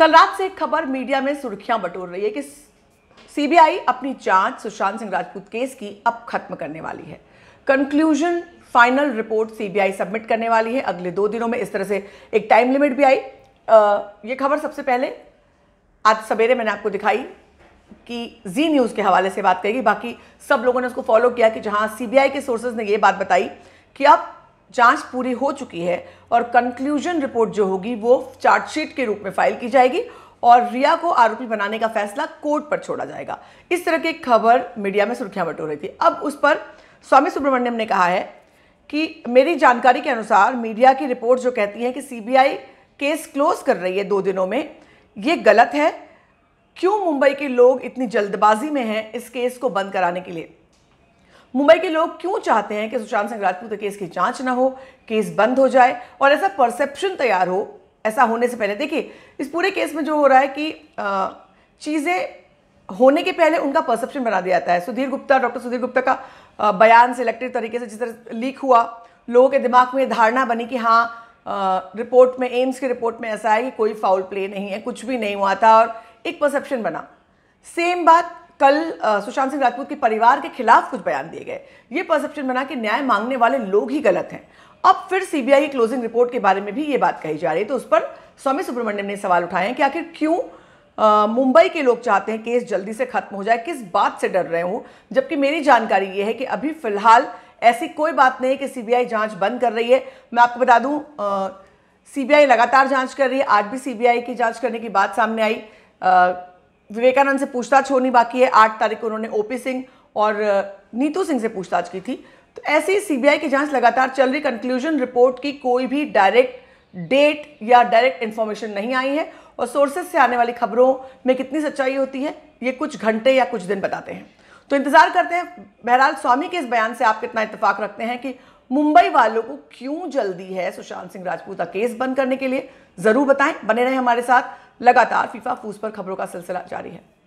कल रात से एक खबर मीडिया में सुर्खियां बटोर रही है कि सीबीआई अपनी जांच सुशांत सिंह राजपूत केस की अब खत्म करने वाली है conclusion final report CBI submit करने वाली है अगले दो दिनों में इस तरह से एक टाइम लिमिट भी आई ये खबर सबसे पहले आज सवेरे मैंने आपको दिखाई कि जी न्यूज़ के हवाले से बात करेगी बाकी सब लोगों ने उसको फॉलो किया कि जहां सीबीआई के सोर्सेज ने ये बात बताई कि अब जांच पूरी हो चुकी है और कंक्लूजन रिपोर्ट जो होगी वो चार्जशीट के रूप में फाइल की जाएगी और रिया को आरोपी बनाने का फैसला कोर्ट पर छोड़ा जाएगा इस तरह की खबर मीडिया में सुर्खियां बटोर रही थी अब उस पर स्वामी सुब्रमण्यम ने कहा है कि मेरी जानकारी के अनुसार मीडिया की रिपोर्ट जो कहती है कि सीबीआई केस क्लोज कर रही है दो दिनों में ये गलत है क्यों मुंबई के लोग इतनी जल्दबाजी में हैं इस केस को बंद कराने के लिए मुंबई के लोग क्यों चाहते हैं कि सुशांत सिंह राजपूत केस की जांच ना हो केस बंद हो जाए और ऐसा परसेप्शन तैयार हो ऐसा होने से पहले देखिए इस पूरे केस में जो हो रहा है कि चीज़ें होने के पहले उनका परसेप्शन बना दिया जाता है सुधीर गुप्ता डॉक्टर सुधीर गुप्ता का बयान सिलेक्टेड तरीके से जिस तरह लीक हुआ लोगों के दिमाग में धारणा बनी कि हाँ रिपोर्ट में एम्स की रिपोर्ट में ऐसा है कि कोई फाउल प्ले नहीं है कुछ भी नहीं हुआ था और एक परसेप्शन बना सेम बात कल सुशांत सिंह राजपूत के परिवार के खिलाफ कुछ बयान दिए गए ये परसेप्शन बना कि न्याय मांगने वाले लोग ही गलत हैं अब फिर सीबीआई की क्लोजिंग रिपोर्ट के बारे में भी ये बात कही जा रही है तो उस पर स्वामी सुब्रमण्यम ने सवाल उठाए हैं कि आखिर क्यों मुंबई के लोग चाहते हैं केस जल्दी से खत्म हो जाए किस बात से डर रहे हो जबकि मेरी जानकारी ये है कि अभी फिलहाल ऐसी कोई बात नहीं कि सीबीआई जांच बंद कर रही है मैं आपको बता दूं सीबीआई लगातार जांच कर रही है आज भी सीबीआई की जांच करने की बात सामने आई विवेकानंद से पूछताछ होनी बाकी है आठ तारीख को उन्होंने ओपी सिंह और नीतू सिंह से पूछताछ की थी तो ऐसी ही सीबीआई की जांच लगातार चल रही कंक्लूजन रिपोर्ट की कोई भी डायरेक्ट डेट या डायरेक्ट इन्फॉर्मेशन नहीं आई है और सोर्सेज से आने वाली खबरों में कितनी सच्चाई होती है ये कुछ घंटे या कुछ दिन बताते हैं तो इंतज़ार करते हैं बहरहाल स्वामी के इस बयान से आप कितना इतफाक रखते हैं कि मुंबई वालों को क्यों जल्दी है सुशांत सिंह राजपूत का केस बंद करने के लिए ज़रूर बताएं बने रहें हमारे साथ लगातार फीफा फूस पर खबरों का सिलसिला जारी है